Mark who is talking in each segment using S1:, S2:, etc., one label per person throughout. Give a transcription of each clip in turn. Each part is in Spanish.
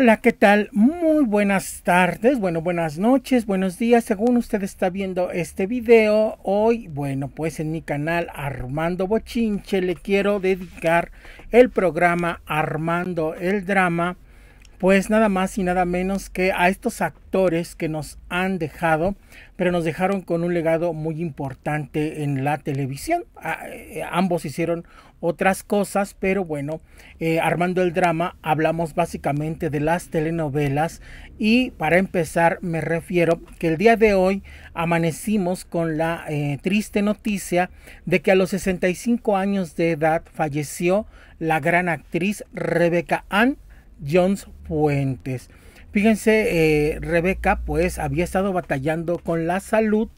S1: Hola, ¿qué tal? Muy buenas tardes, bueno, buenas noches, buenos días, según usted está viendo este video. Hoy, bueno, pues en mi canal Armando Bochinche le quiero dedicar el programa Armando el Drama pues nada más y nada menos que a estos actores que nos han dejado, pero nos dejaron con un legado muy importante en la televisión. Eh, ambos hicieron otras cosas, pero bueno, eh, armando el drama hablamos básicamente de las telenovelas y para empezar me refiero que el día de hoy amanecimos con la eh, triste noticia de que a los 65 años de edad falleció la gran actriz Rebecca Ann Jones Fíjense, eh, Rebeca pues había estado batallando con la salud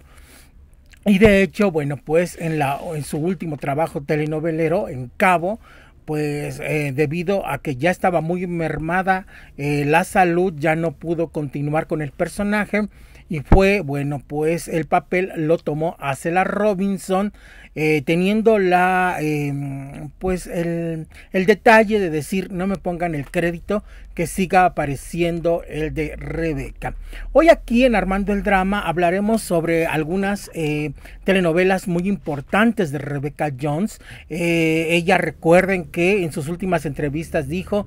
S1: y de hecho, bueno, pues en, la, en su último trabajo telenovelero en Cabo, pues eh, debido a que ya estaba muy mermada eh, la salud, ya no pudo continuar con el personaje y fue, bueno, pues el papel lo tomó Acela Robinson eh, teniendo la em, pues el, el detalle de decir no me pongan el crédito que siga apareciendo el de Rebeca. Hoy aquí en Armando el Drama hablaremos sobre algunas eh, telenovelas muy importantes de Rebeca Jones. Eh, ella recuerden que en sus últimas entrevistas dijo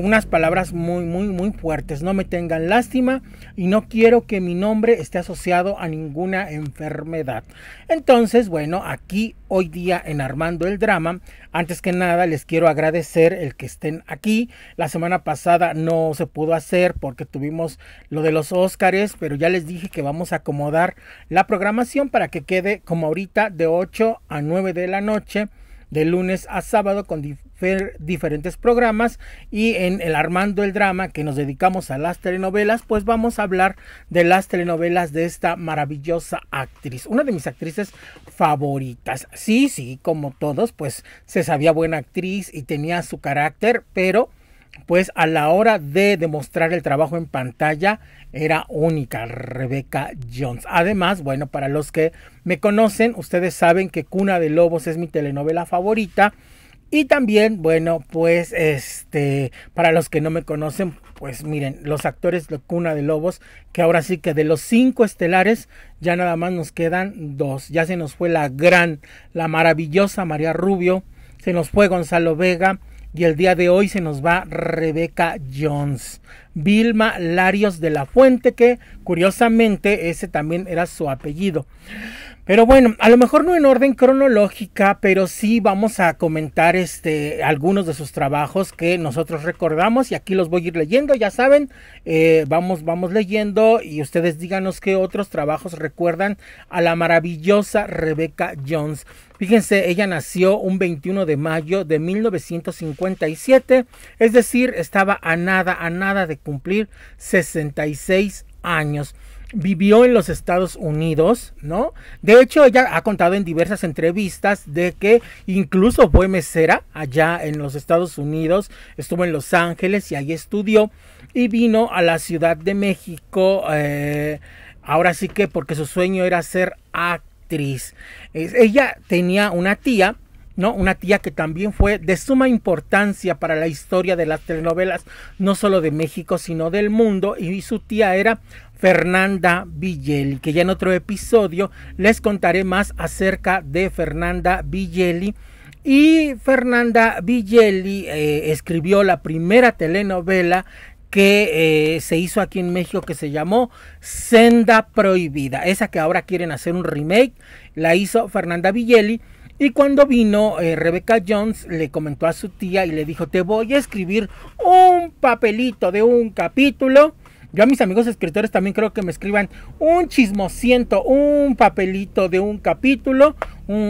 S1: unas palabras muy, muy, muy fuertes. No me tengan lástima y no quiero que mi nombre esté asociado a ninguna enfermedad. Entonces, bueno, aquí aquí hoy día en Armando el Drama. Antes que nada les quiero agradecer el que estén aquí. La semana pasada no se pudo hacer porque tuvimos lo de los Óscares, pero ya les dije que vamos a acomodar la programación para que quede como ahorita de 8 a 9 de la noche de lunes a sábado con diferentes programas y en el Armando el Drama que nos dedicamos a las telenovelas, pues vamos a hablar de las telenovelas de esta maravillosa actriz, una de mis actrices favoritas. Sí, sí, como todos, pues se sabía buena actriz y tenía su carácter, pero pues a la hora de demostrar el trabajo en pantalla era única, Rebeca Jones. Además, bueno, para los que me conocen, ustedes saben que Cuna de Lobos es mi telenovela favorita y también, bueno, pues este, para los que no me conocen, pues miren, los actores de Cuna de Lobos, que ahora sí que de los cinco estelares, ya nada más nos quedan dos. Ya se nos fue la gran, la maravillosa María Rubio, se nos fue Gonzalo Vega, y el día de hoy se nos va Rebeca Jones. Vilma Larios de la Fuente, que curiosamente ese también era su apellido. Pero bueno, a lo mejor no en orden cronológica, pero sí vamos a comentar este, algunos de sus trabajos que nosotros recordamos y aquí los voy a ir leyendo, ya saben, eh, vamos, vamos leyendo y ustedes díganos qué otros trabajos recuerdan a la maravillosa Rebecca Jones. Fíjense, ella nació un 21 de mayo de 1957, es decir, estaba a nada, a nada de cumplir 66 años vivió en los Estados Unidos, ¿no? De hecho, ella ha contado en diversas entrevistas de que incluso fue mesera allá en los Estados Unidos, estuvo en Los Ángeles y ahí estudió y vino a la Ciudad de México, eh, ahora sí que porque su sueño era ser actriz. ella tenía una tía ¿no? Una tía que también fue de suma importancia para la historia de las telenovelas, no solo de México, sino del mundo, y su tía era Fernanda Villeli, que ya en otro episodio les contaré más acerca de Fernanda Villeli. Y Fernanda Villeli eh, escribió la primera telenovela que eh, se hizo aquí en México que se llamó Senda Prohibida. Esa que ahora quieren hacer un remake, la hizo Fernanda Villeli. Y cuando vino, eh, Rebeca Jones le comentó a su tía y le dijo, te voy a escribir un papelito de un capítulo yo a mis amigos escritores también creo que me escriban un chismosiento, un papelito de un capítulo.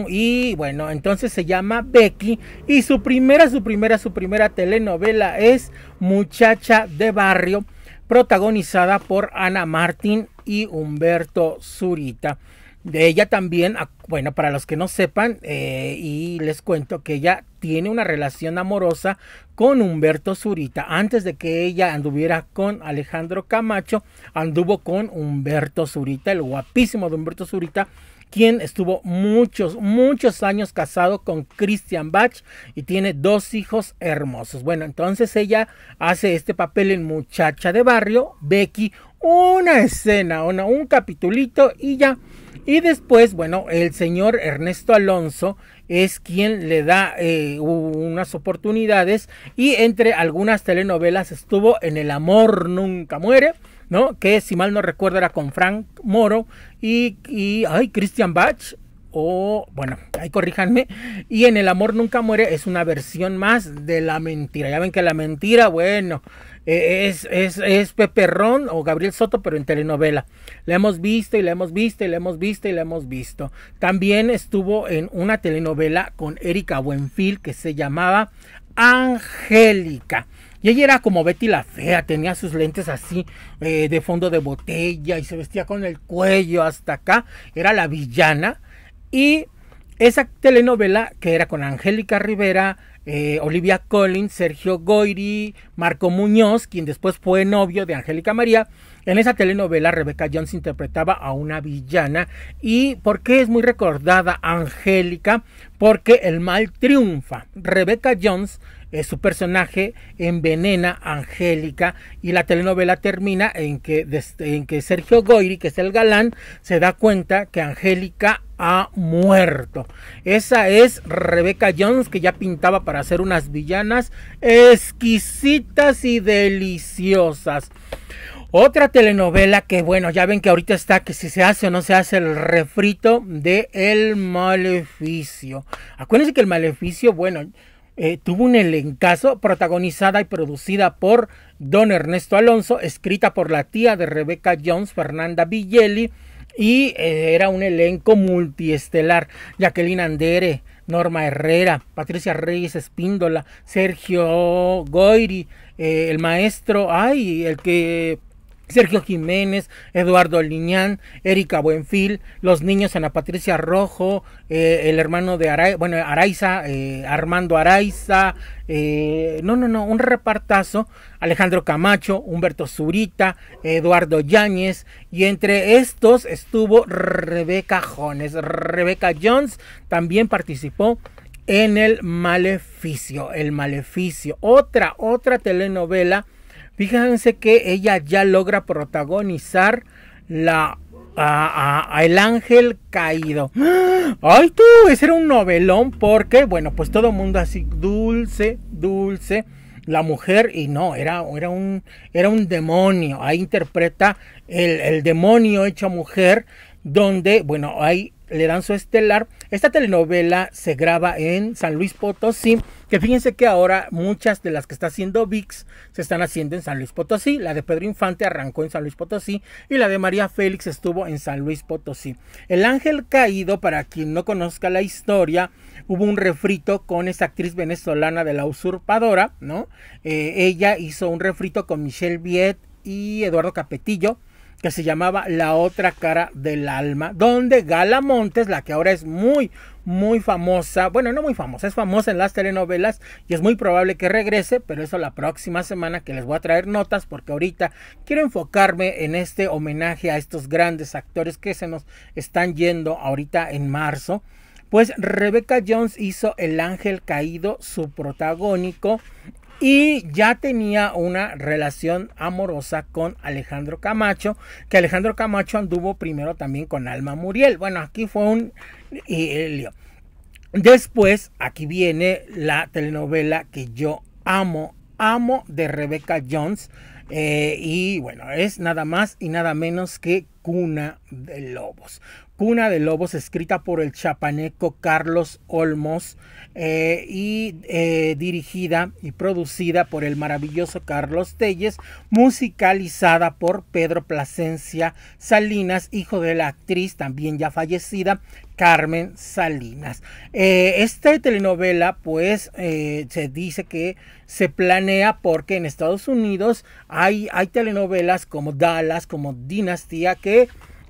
S1: y bueno, entonces se llama Becky. Y su primera, su primera, su primera telenovela es Muchacha de Barrio, protagonizada por Ana Martín y Humberto Zurita. De ella también, bueno, para los que no sepan, eh, y les cuento que ella tiene una relación amorosa con Humberto Zurita. Antes de que ella anduviera con Alejandro Camacho, anduvo con Humberto Zurita, el guapísimo de Humberto Zurita, quien estuvo muchos, muchos años casado con Christian Bach y tiene dos hijos hermosos. Bueno, entonces ella hace este papel en Muchacha de Barrio, Becky, una escena, una, un capitulito y ya y después, bueno, el señor Ernesto Alonso es quien le da eh, unas oportunidades y entre algunas telenovelas estuvo en El amor nunca muere, ¿no? Que si mal no recuerdo era con Frank Moro y, y ay, Christian Bach o bueno, ahí corríjanme, y en El amor nunca muere es una versión más de la mentira. Ya ven que la mentira, bueno, eh, es, es, es Pepe Ron o Gabriel Soto, pero en telenovela. La hemos visto y la hemos visto y la hemos visto y la hemos visto. También estuvo en una telenovela con Erika Buenfil que se llamaba Angélica. Y ella era como Betty la Fea, tenía sus lentes así eh, de fondo de botella y se vestía con el cuello hasta acá. Era la villana. Y esa telenovela que era con Angélica Rivera, eh, Olivia Collins, Sergio goiri Marco Muñoz, quien después fue novio de Angélica María. En esa telenovela rebeca Jones interpretaba a una villana y ¿por qué es muy recordada Angélica? Porque el mal triunfa. rebeca Jones eh, su personaje envenena a Angélica y la telenovela termina en que, en que Sergio Goyri, que es el galán, se da cuenta que Angélica ha muerto. Esa es Rebecca Jones que ya pintaba para hacer unas villanas exquisitas y deliciosas. Otra telenovela que, bueno, ya ven que ahorita está que si se hace o no se hace el refrito de El Maleficio. Acuérdense que El Maleficio, bueno, eh, tuvo un elencazo protagonizada y producida por don Ernesto Alonso, escrita por la tía de Rebeca Jones, Fernanda Villeli, y eh, era un elenco multiestelar. Jacqueline Andere, Norma Herrera, Patricia Reyes Espíndola, Sergio Goiri, eh, el maestro, ay, el que Sergio Jiménez, Eduardo Liñán, Erika Buenfil, los niños Ana Patricia Rojo, eh, el hermano de Araiza, bueno, Araiza, eh, Armando Araiza, eh, no, no, no, un repartazo, Alejandro Camacho, Humberto Zurita, Eduardo Yáñez, y entre estos estuvo Rebeca Jones. Rebeca Jones también participó en El Maleficio, El Maleficio, otra, otra telenovela Fíjense que ella ya logra protagonizar la a, El Ángel Caído. ¡Ah! ¡Ay tú! Ese era un novelón porque, bueno, pues todo mundo así dulce, dulce. La mujer, y no, era, era, un, era un demonio. Ahí interpreta el, el demonio hecho mujer, donde, bueno, ahí le dan su estelar esta telenovela se graba en San Luis Potosí, que fíjense que ahora muchas de las que está haciendo VIX se están haciendo en San Luis Potosí. La de Pedro Infante arrancó en San Luis Potosí y la de María Félix estuvo en San Luis Potosí. El Ángel Caído, para quien no conozca la historia, hubo un refrito con esta actriz venezolana de La Usurpadora, ¿no? Eh, ella hizo un refrito con Michelle Viet y Eduardo Capetillo que se llamaba La otra cara del alma, donde Gala Montes, la que ahora es muy, muy famosa, bueno, no muy famosa, es famosa en las telenovelas y es muy probable que regrese, pero eso la próxima semana que les voy a traer notas porque ahorita quiero enfocarme en este homenaje a estos grandes actores que se nos están yendo ahorita en marzo. Pues Rebecca Jones hizo El Ángel Caído, su protagónico, y ya tenía una relación amorosa con Alejandro Camacho, que Alejandro Camacho anduvo primero también con Alma Muriel. Bueno, aquí fue un lío. Después, aquí viene la telenovela que yo amo, amo de Rebecca Jones. Eh, y bueno, es nada más y nada menos que Cuna de Lobos. Cuna de Lobos, escrita por el chapaneco Carlos Olmos eh, y eh, dirigida y producida por el maravilloso Carlos Telles, musicalizada por Pedro Plasencia Salinas, hijo de la actriz también ya fallecida Carmen Salinas. Eh, esta telenovela, pues, se dice que se planea porque en Estados Unidos hay, hay telenovelas como Dallas, como Dinastía, que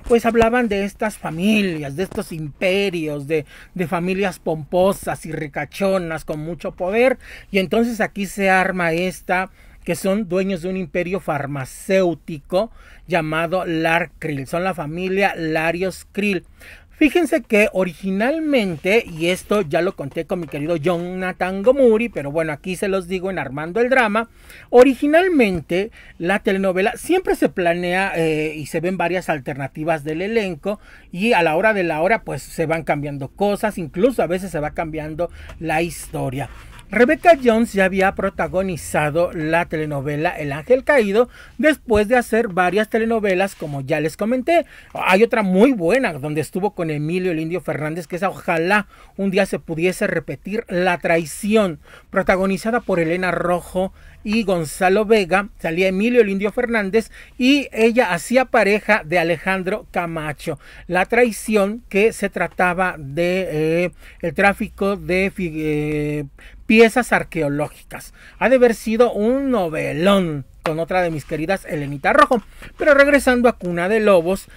S1: pues hablaban de estas familias, de estos imperios, de, familias pomposas y ricachonas con mucho poder. Y entonces aquí se arma esta que son dueños de un imperio farmacéutico llamado Larkril. Son la familia Larios Krill. Fíjense que originalmente, y esto ya lo conté con mi querido Jonathan Gomuri, pero bueno, aquí se los digo en Armando el Drama, originalmente la telenovela siempre se planea eh, y se ven varias alternativas del elenco y a la hora de la hora pues se van cambiando cosas, incluso a veces se va cambiando la historia. Rebeca Jones ya había protagonizado la telenovela El Ángel Caído después de hacer varias telenovelas como ya les comenté. Hay otra muy buena donde estuvo con Emilio el Fernández que es ojalá un día se pudiese repetir La traición protagonizada por Elena Rojo y Gonzalo Vega, salía Emilio el Fernández y ella hacía pareja de Alejandro Camacho. La traición que se trataba de eh, el tráfico de eh, piezas arqueológicas. Ha de haber sido un novelón con otra de mis queridas Elenita Rojo. Pero regresando a Cuna de Lobos,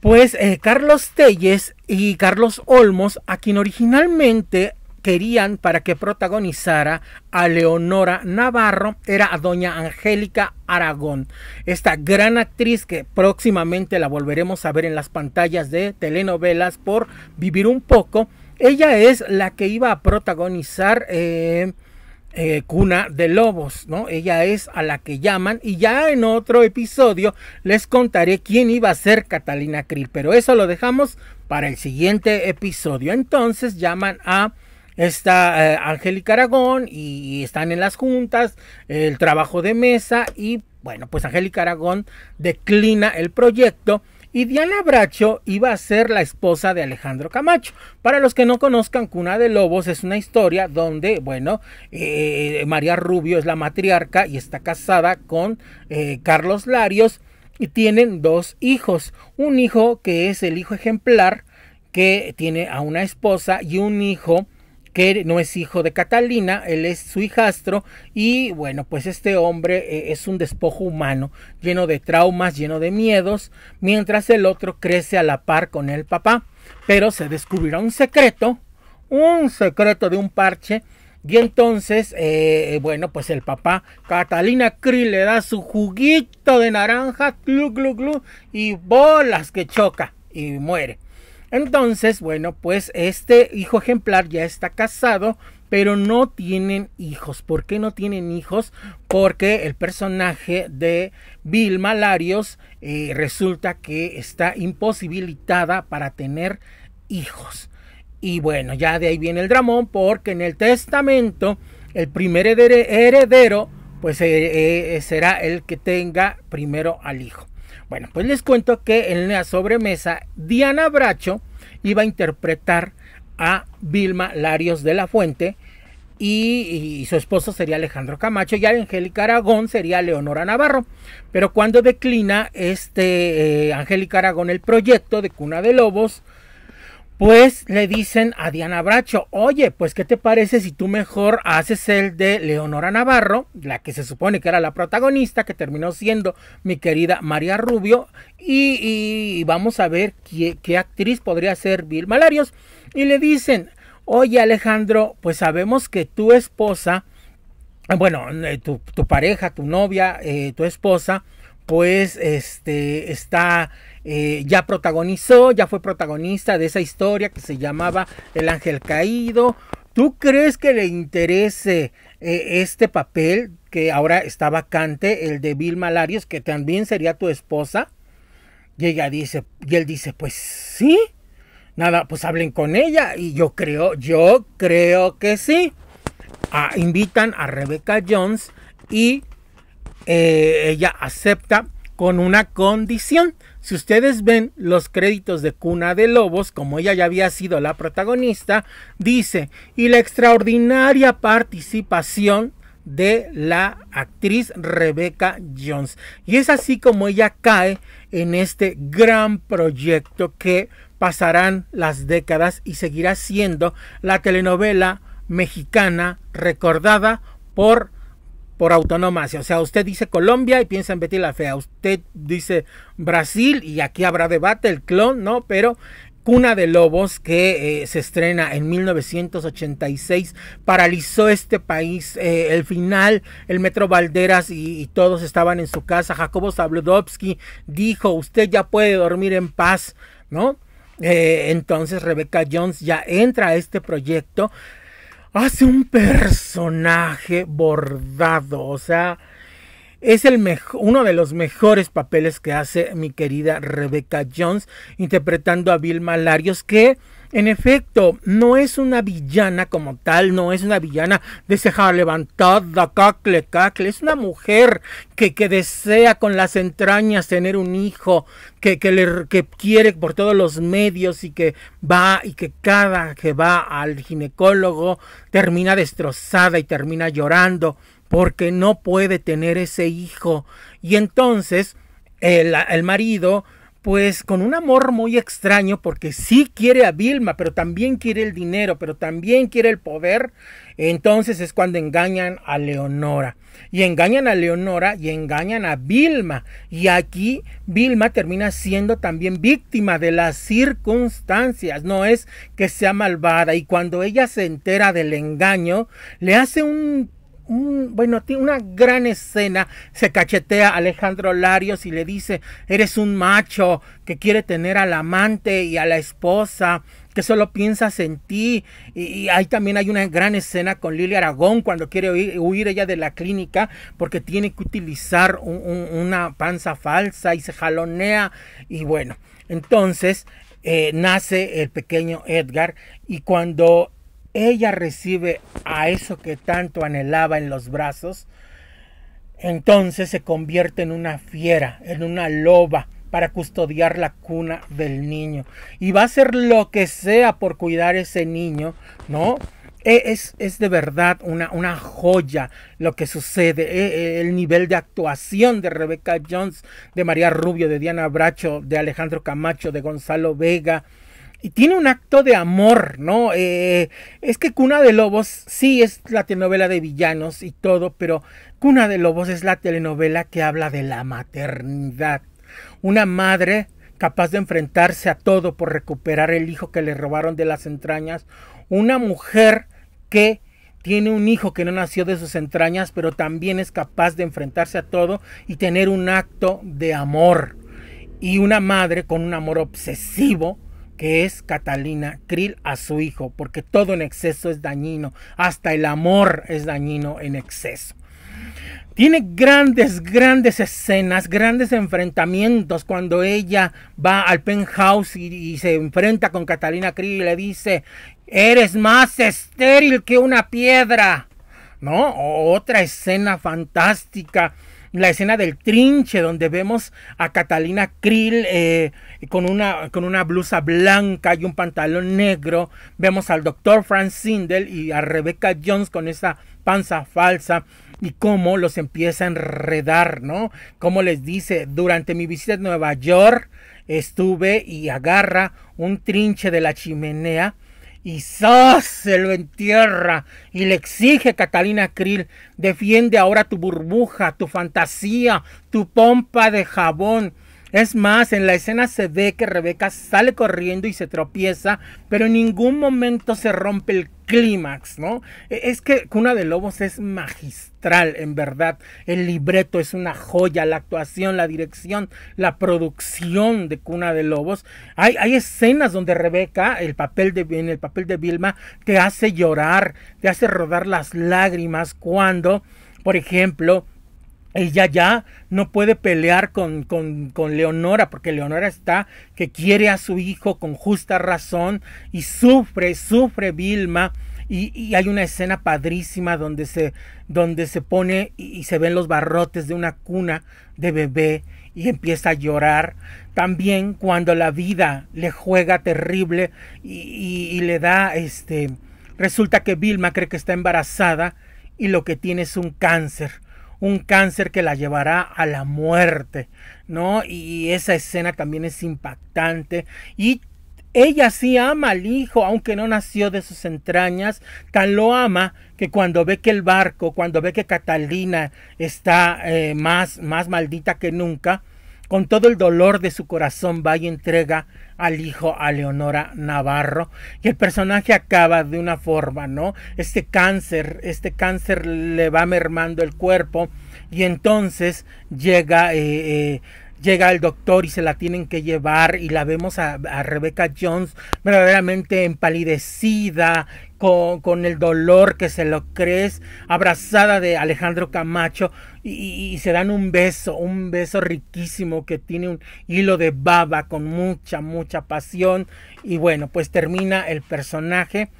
S1: pues eh, Carlos Telles y Carlos Olmos, a quien originalmente querían para que protagonizara a Leonora Navarro era a doña Angélica Aragón, esta gran actriz que próximamente la volveremos a ver en las pantallas de telenovelas por vivir un poco. Ella es la que iba a protagonizar eh, eh, Cuna de Lobos, ¿no? Ella es a la que llaman y ya en otro episodio les contaré quién iba a ser Catalina Krill, pero eso lo dejamos para el siguiente episodio. Entonces llaman a está eh, Aragón y, están en las juntas, el trabajo de mesa y bueno, pues Angélica Aragón declina el proyecto y Diana Bracho iba a ser la esposa de Alejandro Camacho. Para los que no conozcan, Cuna de Lobos es una historia donde, bueno, eh, María Rubio es la matriarca y está casada con eh, Carlos Larios y tienen dos hijos. Un hijo que es el hijo ejemplar, que tiene a una esposa y un hijo que no es hijo de Catalina, él es su hijastro y bueno, pues este hombre eh, es un despojo humano, lleno de traumas, lleno de miedos, mientras el otro crece a la par con el papá, pero se descubrirá un secreto, un secreto de un parche y entonces, eh, bueno, pues el papá Catalina Cri le da su juguito de naranja, glu, glu, glu, y bolas que choca y muere. Entonces, bueno, pues este hijo ejemplar ya está casado, pero no tienen hijos. ¿Por qué no tienen hijos? Porque el personaje de Bill Malarios eh, resulta que está imposibilitada para tener hijos. Y bueno, ya de ahí viene el dramón, porque en el testamento el primer heredero, pues eh, eh, será el que tenga primero al hijo. Bueno, pues les cuento que en la sobremesa Diana Bracho iba a interpretar a Vilma Larios de la Fuente y, su esposo sería Alejandro Camacho y Angélica Aragón sería Leonora Navarro. Pero cuando declina este eh, Angélica Aragón el proyecto de Cuna de Lobos, pues le dicen a Diana Bracho, oye, pues ¿qué te parece si tú mejor haces el de Leonora Navarro, la que se supone que era la protagonista, que terminó siendo mi querida María Rubio, y, vamos a ver qué, actriz podría ser Bill Malarios Y le dicen, oye Alejandro, pues sabemos que tu esposa, bueno, eh, tu, pareja, tu novia, eh, tu esposa, pues este está eh, ya protagonizó, ya fue protagonista de esa historia que se llamaba El Ángel Caído. ¿Tú crees que le interese eh, este papel que ahora está vacante, el de Bill Malarios que también sería tu esposa? Y ella dice, y él dice, pues sí. Nada, pues hablen con ella. Y yo creo, yo creo que sí. Ah, invitan a Rebecca Jones y eh, ella acepta con una condición. Si ustedes ven los créditos de Cuna de Lobos, como ella ya había sido la protagonista, dice, y la extraordinaria participación de la actriz Rebecca Jones. Y es así como ella cae en este gran proyecto que pasarán las décadas y seguirá siendo la telenovela mexicana recordada por por autonomía, O sea, usted dice Colombia y piensa en Betty la Fea. Usted dice Brasil y aquí habrá debate, el clon, ¿no? Pero Cuna de Lobos, que eh, se estrena en 1986, paralizó este país. Eh, el final, el Metro Valderas y, todos estaban en su casa. Jacobo Zabludovsky dijo, usted ya puede dormir en paz, ¿no? Eh, entonces Rebecca Jones ya entra a este proyecto hace un personaje bordado, o sea, es el uno de los mejores papeles que hace mi querida Rebecca Jones interpretando a Bill Malarios que en efecto, no es una villana como tal, no es una villana de ceja levantada, cacle, cacle. Es una mujer que, que desea con las entrañas tener un hijo, que, que, le, quiere por todos los medios y que va y que cada que va al ginecólogo termina destrozada y termina llorando porque no puede tener ese hijo. Y entonces el, el marido pues con un amor muy extraño, porque sí quiere a Vilma, pero también quiere el dinero, pero también quiere el poder, entonces es cuando engañan a Leonora. Y engañan a Leonora y engañan a Vilma. Y aquí Vilma termina siendo también víctima de las circunstancias, no es que sea malvada. Y cuando ella se entera del engaño, le hace un bueno, tiene una gran escena, se cachetea Alejandro Larios y le dice, eres un macho que quiere tener al amante y a la esposa, que solo piensas en ti. Y, ahí también hay una gran escena con Lili Aragón cuando quiere huir, ella de la clínica porque tiene que utilizar una panza falsa y se jalonea. Y bueno, entonces eh, nace el pequeño Edgar y cuando ella recibe a eso que tanto anhelaba en los brazos, entonces se convierte en una fiera, en una loba, para custodiar la cuna del niño. Y va a hacer lo que sea por cuidar ese niño, ¿no? E, es, es de verdad una, una, joya lo que sucede, e, e, el nivel de actuación de Rebecca Jones, de María Rubio, de Diana Bracho, de Alejandro Camacho, de Gonzalo Vega, y tiene un acto de amor, ¿no? Eh, es que Cuna de Lobos sí es la telenovela de villanos y todo, pero Cuna de Lobos es la telenovela que habla de la maternidad. Una madre capaz de enfrentarse a todo por recuperar el hijo que le robaron de las entrañas. Una mujer que tiene un hijo que no nació de sus entrañas, pero también es capaz de enfrentarse a todo y tener un acto de amor. Y una madre con un amor obsesivo que es Catalina Krill a su hijo, porque todo en exceso es dañino, hasta el amor es dañino en exceso. Tiene grandes, grandes escenas, grandes enfrentamientos cuando ella va al penthouse y, se enfrenta con Catalina Krill y le dice, eres más estéril que una piedra. ¿No? Otra escena fantástica la escena del trinche donde vemos a Catalina Krill eh, con, una, con una blusa blanca y un pantalón negro. Vemos al doctor Franz Sindel y a Rebecca Jones con esa panza falsa y cómo los empieza a enredar, ¿no? Como les dice, durante mi visita a Nueva York estuve y agarra un trinche de la chimenea y se lo entierra y le exige Catalina Krill, defiende ahora tu burbuja, tu fantasía, tu pompa de jabón, es más, en la escena se ve que Rebeca sale corriendo y se tropieza, pero en ningún momento se rompe el clímax, ¿no? E, es que Cuna de Lobos es magistral, en verdad. El libreto es una joya, la actuación, la dirección, la producción de Cuna de Lobos. Hay, escenas donde Rebeca, el papel de, en el papel de Vilma, te hace llorar, te hace rodar las lágrimas cuando, por ejemplo, ella ya no puede pelear con, con, con, Leonora, porque Leonora está que quiere a su hijo con justa razón y sufre, sufre Vilma. Y, hay una escena padrísima donde se, donde se pone y, se ven los barrotes de una cuna de bebé y empieza a llorar. También cuando la vida le juega terrible y, y le da este. Resulta que Vilma cree que está embarazada y lo que tiene es un cáncer un cáncer que la llevará a la muerte, ¿no? Y esa escena también es impactante y ella sí ama al hijo, aunque no nació de sus entrañas, tan lo ama que cuando ve que el barco, cuando ve que Catalina está eh, más, más maldita que nunca, con todo el dolor de su corazón va y entrega al hijo, a Leonora Navarro, y el personaje acaba de una forma, ¿no? Este cáncer, este cáncer le va mermando el cuerpo, y entonces llega... Eh, eh, llega el doctor y se la tienen que llevar y la vemos a, a Rebecca Jones verdaderamente empalidecida, con, el dolor que se lo crees, abrazada de Alejandro Camacho, y, se dan un beso, un beso riquísimo que tiene un hilo de baba con mucha, mucha pasión. Y bueno, pues termina el personaje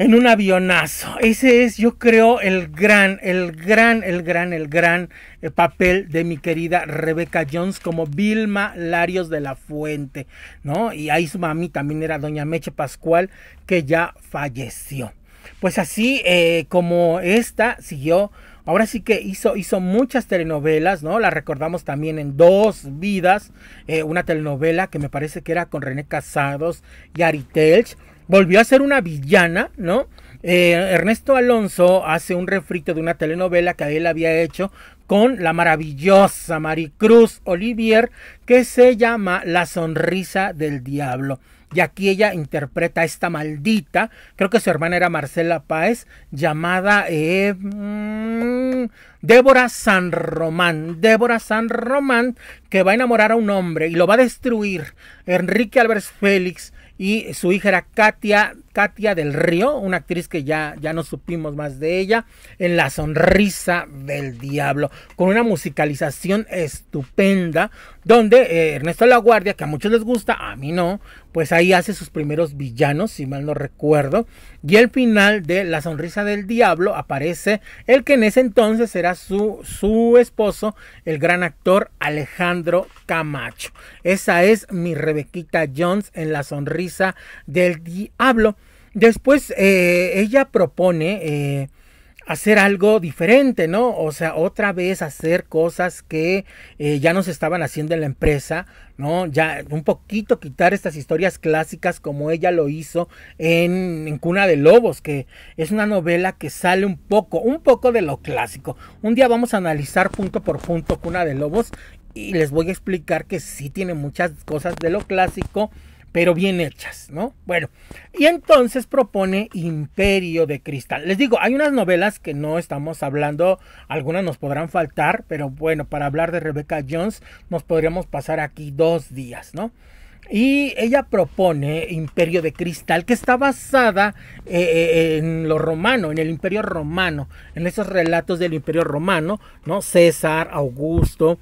S1: en un avionazo. Ese es, yo creo, el gran, el gran, el gran, el gran eh, papel de mi querida Rebeca Jones como Vilma Larios de la Fuente, ¿no? Y ahí su mami también era doña Meche Pascual, que ya falleció. Pues así eh, como esta siguió ahora sí que hizo, hizo muchas telenovelas, ¿no? La recordamos también en Dos Vidas, eh, una telenovela que me parece que era con René Casados y Ari Telch volvió a ser una villana, ¿no? Eh, Ernesto Alonso hace un refrito de una telenovela que él había hecho con la maravillosa Maricruz Olivier que se llama La Sonrisa del Diablo. Y aquí ella interpreta a esta maldita, creo que su hermana era Marcela Páez, llamada eh, mm, Débora San Román. Débora San Román que va a enamorar a un hombre y lo va a destruir. Enrique Álvarez Félix y su hija era Katia Katia del Río, una actriz que ya, ya no supimos más de ella, en La Sonrisa del Diablo, con una musicalización estupenda, donde eh, Ernesto laguardia que a muchos les gusta, a mí no, pues ahí hace sus primeros villanos, si mal no recuerdo, y el final de La Sonrisa del Diablo aparece el que en ese entonces era su, su esposo, el gran actor Alejandro Camacho. Esa es mi Rebequita Jones en La Sonrisa del Diablo. Después eh, ella propone eh, hacer algo diferente, ¿no? O sea, otra vez hacer cosas que eh, ya no se estaban haciendo en la empresa, ¿no? Ya un poquito quitar estas historias clásicas como ella lo hizo en, Cuna de Lobos, que es una novela que sale un poco, un poco de lo clásico. Un día vamos a analizar punto por punto Cuna de Lobos y les voy a explicar que sí tiene muchas cosas de lo clásico pero bien hechas, ¿no? Bueno, y entonces propone Imperio de Cristal. Les digo, hay unas novelas que no estamos hablando, algunas nos podrán faltar, pero bueno, para hablar de Rebecca Jones nos podríamos pasar aquí dos días, ¿no? Y ella propone Imperio de Cristal, que está basada eh, eh, en lo romano, en el Imperio Romano, en esos relatos del Imperio Romano, ¿no? César, Augusto,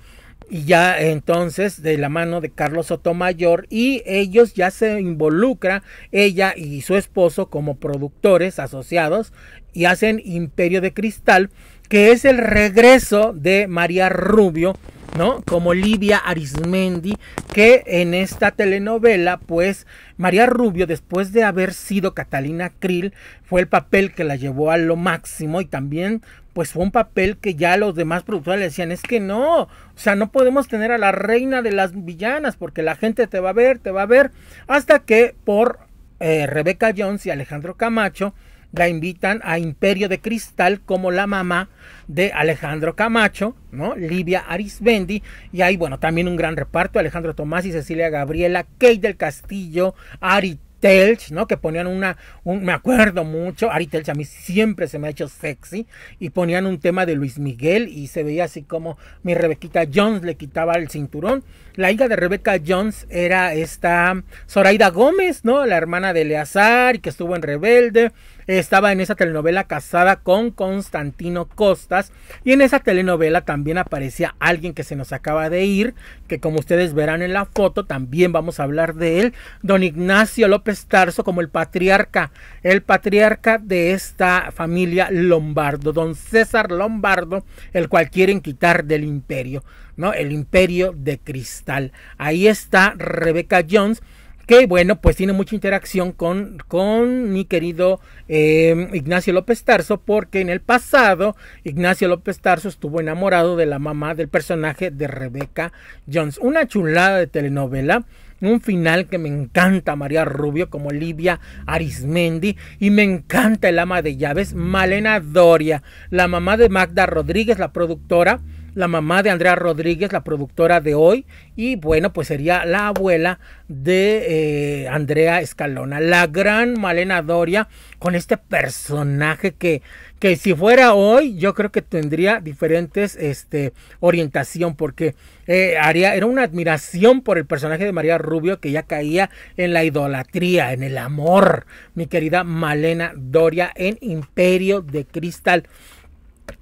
S1: y ya entonces de la mano de Carlos Sotomayor y ellos ya se involucra ella y su esposo como productores asociados y hacen Imperio de Cristal que es el regreso de María Rubio, ¿no? Como Lidia Arismendi, que en esta telenovela, pues María Rubio, después de haber sido Catalina Krill, fue el papel que la llevó a lo máximo y también pues fue un papel que ya los demás productores le decían, es que no, o sea, no podemos tener a la reina de las villanas porque la gente te va a ver, te va a ver, hasta que por eh, Rebeca Jones y Alejandro Camacho, la invitan a Imperio de Cristal como la mamá de Alejandro Camacho, ¿no? Livia Arisbendi, y hay, bueno, también un gran reparto, Alejandro Tomás y Cecilia Gabriela, Kate del Castillo, Ari Telch, ¿no? Que ponían una, un, me acuerdo mucho, Ari Telch a mí siempre se me ha hecho sexy, y ponían un tema de Luis Miguel y se veía así como mi Rebequita Jones le quitaba el cinturón. La hija de Rebeca Jones era esta Zoraida Gómez, ¿no? La hermana de Eleazar y que estuvo en Rebelde estaba en esa telenovela casada con Constantino Costas y en esa telenovela también aparecía alguien que se nos acaba de ir, que como ustedes verán en la foto también vamos a hablar de él, don Ignacio López Tarso como el patriarca, el patriarca de esta familia Lombardo, don César Lombardo, el cual quieren quitar del imperio, ¿no? El imperio de cristal. Ahí está Rebeca Jones que bueno, pues tiene mucha interacción con, con mi querido em, Ignacio López Tarso, porque en el pasado Ignacio López Tarso estuvo enamorado de la mamá del personaje de Rebeca Jones. Una chulada de telenovela un final que me encanta María Rubio como Livia Arismendi y me encanta el ama de llaves Malena Doria, la mamá de Magda Rodríguez, la productora la mamá de Andrea Rodríguez, la productora de hoy, y bueno, pues sería la abuela de eh, Andrea Escalona, la gran Malena Doria, con este personaje que, que si fuera hoy, yo creo que tendría diferentes este, orientación, porque eh, haría, era una admiración por el personaje de María Rubio que ya caía en la idolatría, en el amor, mi querida Malena Doria, en Imperio de Cristal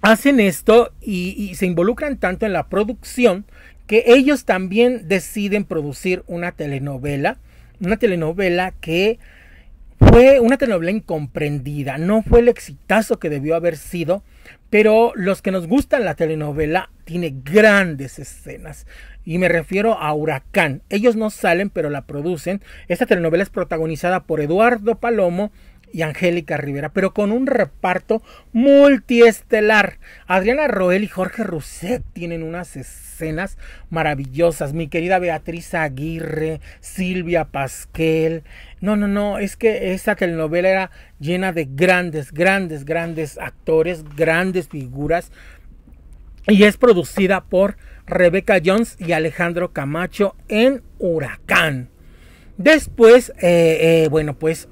S1: hacen esto y, se involucran tanto en la producción que ellos también deciden producir una telenovela, una telenovela que fue una telenovela incomprendida, no fue el exitazo que debió haber sido, pero los que nos gustan la telenovela tiene grandes escenas. Y me refiero a Huracán. Ellos no salen, pero la producen. Esta telenovela es protagonizada por Eduardo Palomo y Angélica Rivera, pero con un reparto multiestelar. Adriana Roel y Jorge Rousset tienen unas escenas maravillosas. Mi querida Beatriz Aguirre, Silvia Pasquel. No, no, no, es que esa telenovela era llena de grandes, grandes, grandes actores, grandes figuras. Y es producida por Rebeca Jones y Alejandro Camacho en Huracán. Después, eh, eh, bueno, pues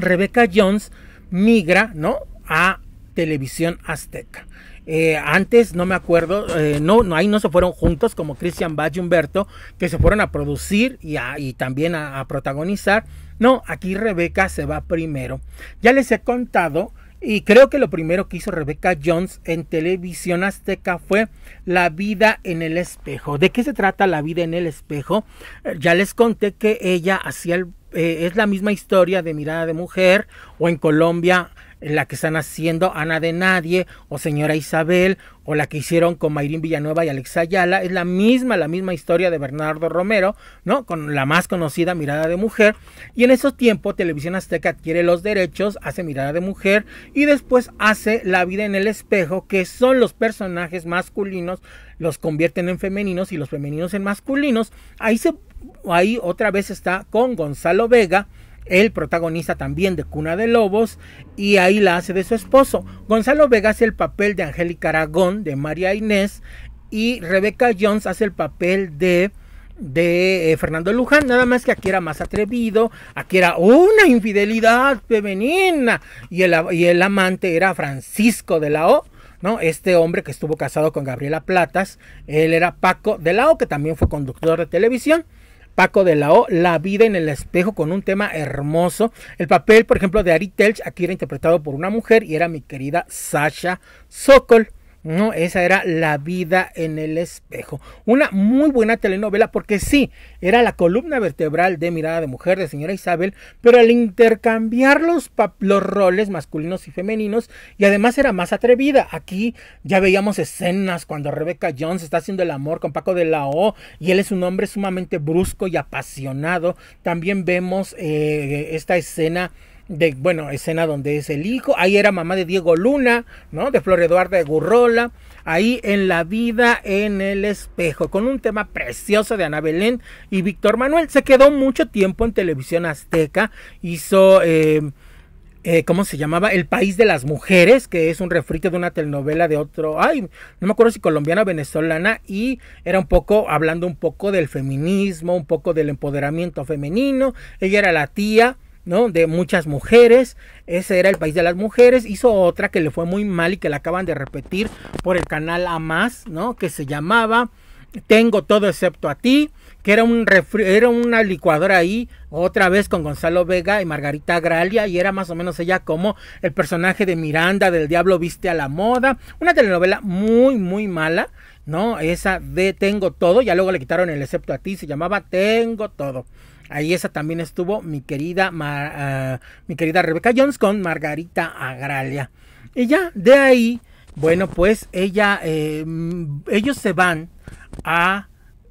S1: rebeca Jones migra, ¿no? A Televisión Azteca. Eh, antes, no me acuerdo, eh, no, no, ahí no se fueron juntos como cristian Bach y Humberto, que se fueron a producir y, también a protagonizar. No, aquí Rebeca se va primero. Ya les he contado y creo que lo primero que hizo Rebecca Jones en televisión azteca fue La vida en el espejo. ¿De qué se trata La vida en el espejo? Eh, ya les conté que ella hacía eh, es la misma historia de Mirada de Mujer o en Colombia la que están haciendo Ana de Nadie o Señora Isabel o la que hicieron con Mayrin Villanueva y Alex Ayala, es la misma, la misma historia de Bernardo Romero, ¿no? Con la más conocida Mirada de Mujer. Y en esos tiempos Televisión Azteca adquiere los derechos, hace Mirada de Mujer y después hace La vida en el espejo, que son los personajes masculinos, los convierten en femeninos y los femeninos en masculinos. Ahí se ahí otra vez está con Gonzalo Vega el protagonista también de Cuna de Lobos, y ahí la hace de su esposo. Gonzalo Vega hace el papel de Angélica Aragón, de María Inés, y Rebeca Jones hace el papel de de eh, Fernando Luján, nada más que aquí era más atrevido, aquí era una infidelidad femenina y el, y el, amante era Francisco de la O, ¿no? Este hombre que estuvo casado con Gabriela Platas, él era Paco de la O, que también fue conductor de televisión. Paco de la O, La vida en el espejo, con un tema hermoso. El papel, por ejemplo, de Ari Telch, aquí era interpretado por una mujer y era mi querida Sasha Sokol. ¿no? Esa era La vida en el espejo. Una muy buena telenovela porque sí, era la columna vertebral de Mirada de Mujer de señora Isabel, pero al intercambiar los, los roles masculinos y femeninos, y además era más atrevida. Aquí ya veíamos escenas cuando Rebecca Jones está haciendo el amor con Paco de la O y él es un hombre sumamente brusco y apasionado. También vemos eh, esta escena de, bueno, escena donde es el hijo, ahí era mamá de Diego Luna, ¿no? De Flor Eduarda de Gurrola, ahí en La vida en el espejo, con un tema precioso de Ana Belén y Víctor Manuel. Se quedó mucho tiempo en televisión azteca, hizo... Eh, eh, ¿cómo se llamaba? El País de las Mujeres, que es un refrito de una telenovela de otro, ay, no me acuerdo si colombiana o venezolana, y era un poco, hablando un poco del feminismo, un poco del empoderamiento femenino, ella era la tía ¿no? De muchas mujeres. Ese era el país de las mujeres. Hizo otra que le fue muy mal y que la acaban de repetir por el canal A más, ¿no? Que se llamaba Tengo todo excepto a ti. Que era, un era una licuadora ahí, otra vez con Gonzalo Vega y Margarita Gralia, y era más o menos ella como el personaje de Miranda del Diablo Viste a la Moda. Una telenovela muy, muy mala, ¿no? Esa de Tengo Todo, ya luego le quitaron el excepto a ti, se llamaba Tengo Todo. Ahí esa también estuvo mi querida, ah, mi querida Rebeca Jones con Margarita Agralia. Y ya, de ahí, bueno, pues ella, em, ellos se van a,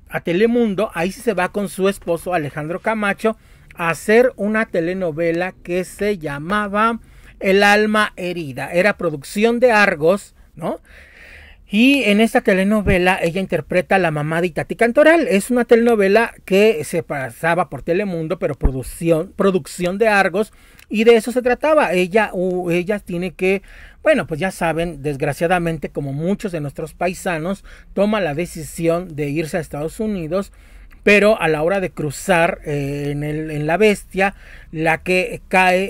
S1: a Telemundo, ahí se va con su esposo Alejandro Camacho a hacer una telenovela que se llamaba El alma herida. Era producción de Argos, ¿no? Y en esta telenovela ella interpreta a la mamá de Itati Cantoral. Es una telenovela que se pasaba por Telemundo, pero producción, producción de Argos. Y de eso se trataba. Ella, ella tiene que, bueno, pues ya saben, desgraciadamente, como muchos de nuestros paisanos, toma la decisión de irse a Estados Unidos pero a la hora de cruzar eh, en, el, en, la bestia, la que cae, eh,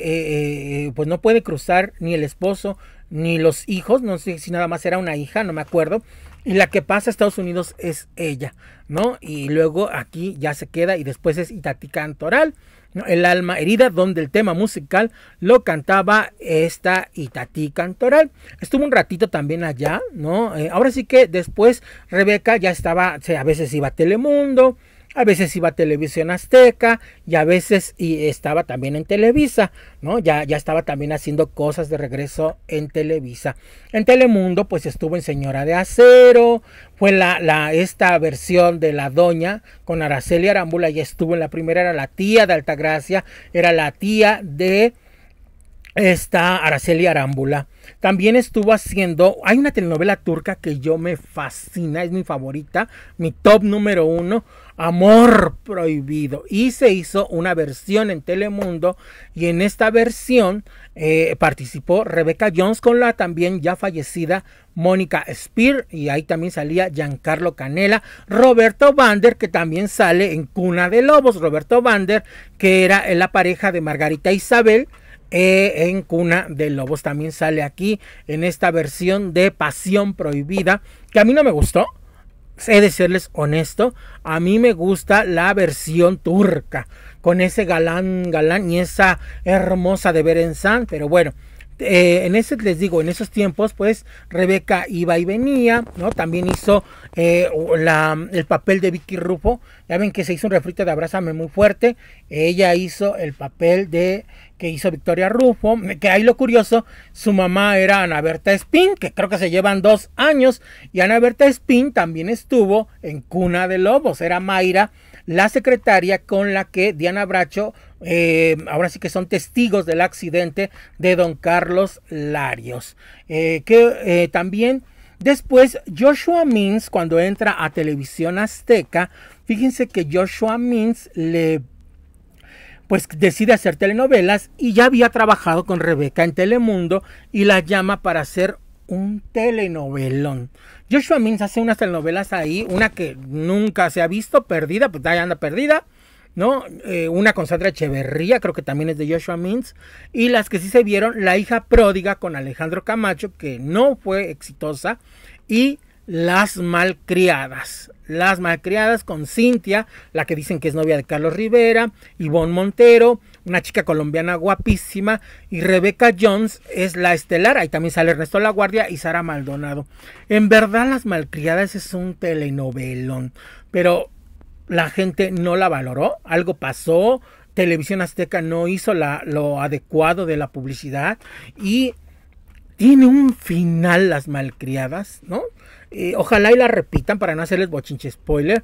S1: eh, pues no puede cruzar ni el esposo ni los hijos, no sé si nada más era una hija, no me acuerdo. Y la que pasa a Estados Unidos es ella, ¿no? Y luego aquí ya se queda y después es Itati Cantoral, ¿no? El alma herida, donde el tema musical lo cantaba esta Itati Cantoral. Estuvo un ratito también allá, ¿no? Eh, ahora sí que después Rebeca ya estaba, a veces iba a Telemundo, a veces iba a Televisión Azteca y a veces y estaba también en Televisa, ¿no? Ya, ya estaba también haciendo cosas de regreso en Televisa. En Telemundo, pues estuvo en Señora de Acero, fue la, la, esta versión de La Doña con Araceli Arámbula, ya estuvo en la primera, era la tía de Altagracia, era la tía de esta Araceli Arámbula. También estuvo haciendo, hay una telenovela turca que yo me fascina, es mi favorita, mi top número uno. Amor Prohibido. Y se hizo una versión en Telemundo y en esta versión eh, participó Rebecca Jones con la también ya fallecida Mónica Spear y ahí también salía Giancarlo Canela, Roberto Bander que también sale en Cuna de Lobos, Roberto Bander que era eh, la pareja de Margarita Isabel. Eh, en Cuna de Lobos. También sale aquí en esta versión de Pasión Prohibida, que a mí no me gustó he de serles honesto, a mí me gusta la versión turca, con ese galán, galán y esa hermosa de Berenzán, pero bueno, eh, en ese les digo, en esos tiempos, pues Rebeca iba y venía, ¿no? También hizo eh, el papel de Vicky Rufo. Ya ven que se hizo un refrito de Abrázame muy fuerte. Ella hizo el papel de que hizo Victoria Rufo. Que hay lo curioso, su mamá era Ana Berta Espín, que creo que se llevan dos años. Y Ana Berta Espín también estuvo en Cuna de Lobos. Era Mayra, la secretaria con la que Diana Bracho eh, ahora sí que son testigos del accidente de don Carlos Larios. Eh, que eh, también después Joshua Means, cuando entra a televisión azteca, fíjense que Joshua Means le pues decide hacer telenovelas y ya había trabajado con Rebeca en Telemundo y la llama para hacer un telenovelón. Joshua Mins hace unas telenovelas ahí, una que nunca se ha visto, perdida, pues ahí anda perdida. Eh, una con Sandra Echeverría, creo que también es de Joshua Mintz. Y las que sí se vieron, La hija pródiga con Alejandro Camacho, que no fue exitosa. Y Las malcriadas. Las malcriadas con Cintia, la que dicen que es novia de Carlos Rivera. Ivonne Montero, una chica colombiana guapísima. Y Rebeca Jones es la estelar. Ahí también sale Ernesto La Guardia y Sara Maldonado. En verdad, Las malcriadas es un telenovelón. Pero la gente no la valoró, algo pasó, Televisión Azteca no hizo lo adecuado de la publicidad y tiene un final las malcriadas, ¿no? Eh, ojalá y la repitan para no hacerles bochinche spoiler.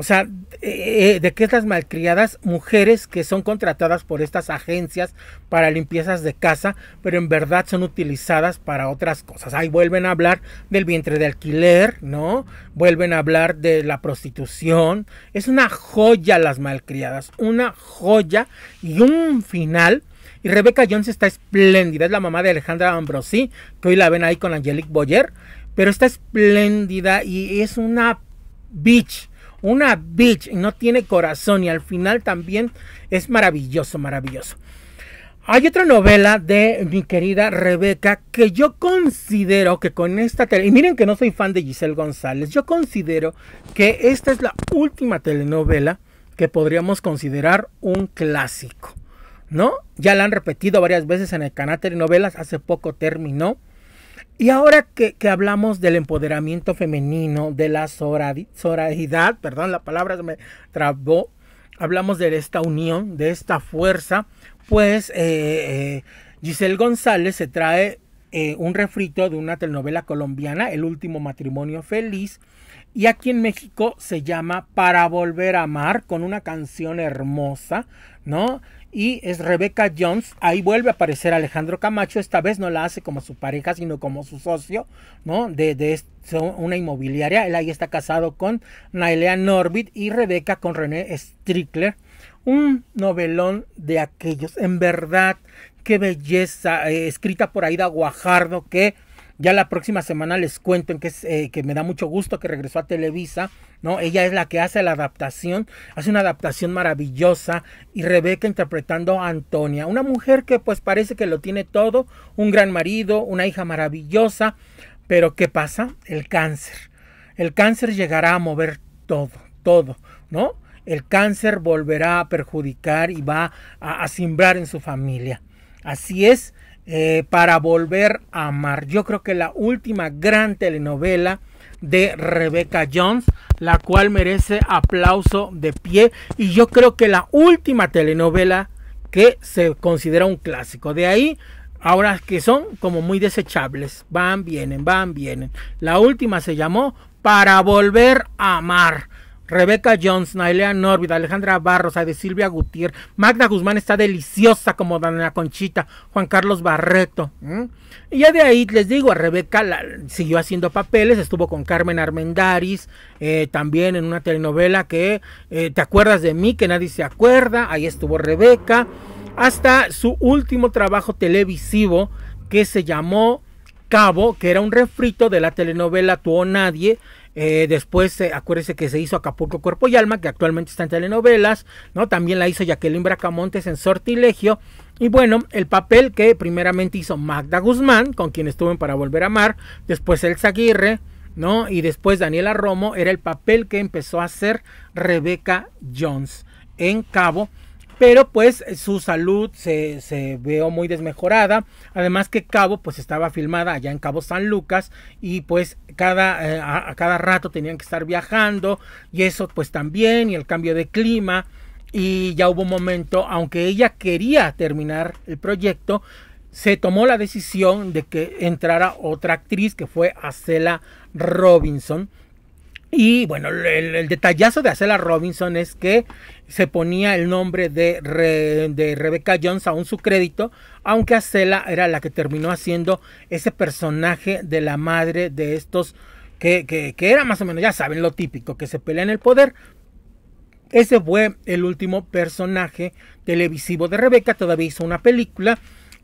S1: O sea, eh, eh, de que estas malcriadas mujeres que son contratadas por estas agencias para limpiezas de casa, pero en verdad son utilizadas para otras cosas. Ahí vuelven a hablar del vientre de alquiler, ¿no? Vuelven a hablar de la prostitución. Es una joya las malcriadas, una joya y un final y Rebecca Jones está espléndida, es la mamá de Alejandra Ambrosí, que hoy la ven ahí con Angelique Boyer, pero está espléndida y es una bitch, una bitch no tiene corazón y al final también es maravilloso, maravilloso. Hay otra novela de mi querida Rebeca que yo considero que con esta tele, y miren que no soy fan de Giselle González, yo considero que esta es la última telenovela que podríamos considerar un clásico, ¿no? Ya la han repetido varias veces en el canal Telenovelas, hace poco terminó. Y ahora que, hablamos del empoderamiento femenino, de la soradidad, perdón, la palabra se me trabó, hablamos de esta unión, de esta fuerza, pues eh, eh, Giselle González se trae eh, un refrito de una telenovela colombiana, El último matrimonio feliz, y aquí en México se llama Para volver a amar, con una canción hermosa, ¿no? y es Rebeca Jones. Ahí vuelve a aparecer Alejandro Camacho, esta vez no la hace como su pareja, sino como su socio, ¿no? De, de este, una inmobiliaria. Él ahí está casado con Nailea Norbit y Rebeca con René Strickler. Un novelón de aquellos, en verdad, qué belleza, eh, escrita por Aida Guajardo, que ya la próxima semana les cuento que, eh, que me da mucho gusto que regresó a Televisa, ¿no? Ella es la que hace la adaptación, hace una adaptación maravillosa y Rebeca interpretando a Antonia, una mujer que pues parece que lo tiene todo, un gran marido, una hija maravillosa, pero ¿qué pasa? El cáncer. El cáncer llegará a mover todo, todo, ¿no? El cáncer volverá a perjudicar y va a, a simbrar en su familia. Así es, eh, para volver a amar. Yo creo que la última gran telenovela de Rebecca Jones, la cual merece aplauso de pie. Y yo creo que la última telenovela que se considera un clásico. De ahí, ahora que son como muy desechables. Van, vienen, van, vienen. La última se llamó Para volver a amar. Rebeca Jones, Nailea Norvida, Alejandra Barros, de Silvia Gutiérrez, Magda Guzmán está deliciosa como Dana Conchita, Juan Carlos Barreto. Y ya de ahí les digo, a Rebeca siguió haciendo papeles, estuvo con Carmen Armendaris, eh, también en una telenovela que eh, Te acuerdas de mí, que nadie se acuerda, ahí estuvo Rebeca, hasta su último trabajo televisivo que se llamó Cabo, que era un refrito de la telenovela Tú o Nadie, eh, después, acuérdense eh, acuérdese que se hizo Acapulco Cuerpo y Alma, que actualmente está en telenovelas, ¿no? También la hizo Jacqueline Bracamontes en Sortilegio. Y bueno, el papel que primeramente hizo Magda Guzmán, con quien estuvo Para Volver a Amar, después Elsa Aguirre, ¿no? Y después Daniela Romo, era el papel que empezó a hacer Rebeca Jones en Cabo pero pues su salud se, se vio muy desmejorada. Además que Cabo pues estaba filmada allá en Cabo San Lucas y pues cada, eh, a, cada rato tenían que estar viajando y eso pues también y el cambio de clima y ya hubo un momento, aunque ella quería terminar el proyecto, se tomó la decisión de que entrara otra actriz que fue Acela Robinson y bueno, el, detallazo de Acela Robinson es que se ponía el nombre de, Re, de Rebecca Jones aún su crédito, aunque Acela era la que terminó haciendo ese personaje de la madre de estos que, que, que era más o menos, ya saben, lo típico, que se pelea en el poder. Ese fue el último personaje televisivo de rebecca todavía hizo una película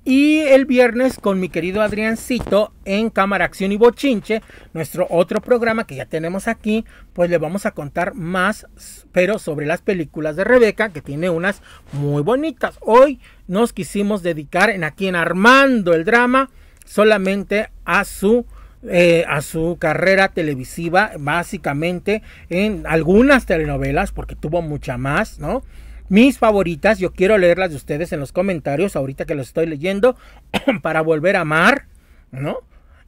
S1: y el viernes con mi querido Adriancito en Cámara Acción y Bochinche, nuestro otro programa que ya tenemos aquí, pues le vamos a contar más, pero sobre las películas de Rebeca, que tiene unas muy bonitas. Hoy nos quisimos dedicar en aquí en Armando el Drama solamente a su eh, a su carrera televisiva, básicamente en algunas telenovelas, porque tuvo mucha más, ¿no? mis favoritas. Yo quiero leerlas de ustedes en los comentarios ahorita que los estoy leyendo para volver a amar, ¿no?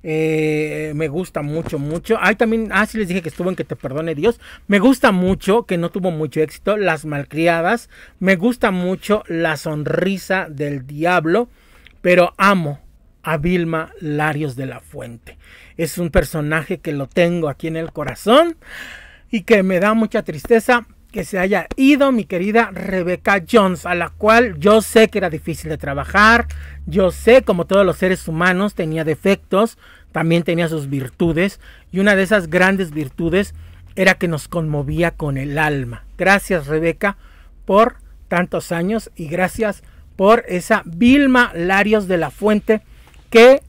S1: Eh, me gusta mucho, mucho. también, ah, sí les dije que estuvo en Que te perdone Dios. Me gusta mucho, que no tuvo mucho éxito, Las Malcriadas. Me gusta mucho La Sonrisa del Diablo. Pero amo a Vilma Larios de la Fuente. Es un personaje que lo tengo aquí en el corazón y que me da mucha tristeza que se haya ido mi querida rebeca Jones, a la cual yo sé que era difícil de trabajar, yo sé como todos los seres humanos tenía defectos, también tenía sus virtudes, y una de esas grandes virtudes era que nos conmovía con el alma. Gracias Rebeca por tantos años y gracias por esa Vilma Larios de la Fuente que